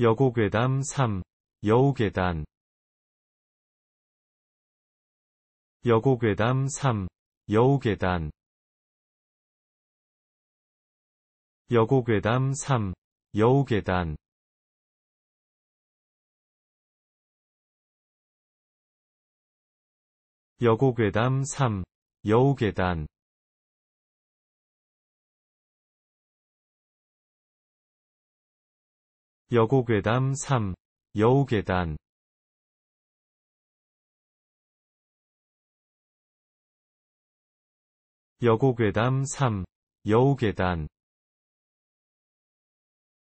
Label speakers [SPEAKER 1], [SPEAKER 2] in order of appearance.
[SPEAKER 1] 여고괴담 3. 여우괴단 여고괴담 3. 여우괴단 여고괴담 3. 여우괴단 여고괴담 3. 여우괴단 여고괴담 3. 여우괴단 여고괴담 3. 여우괴단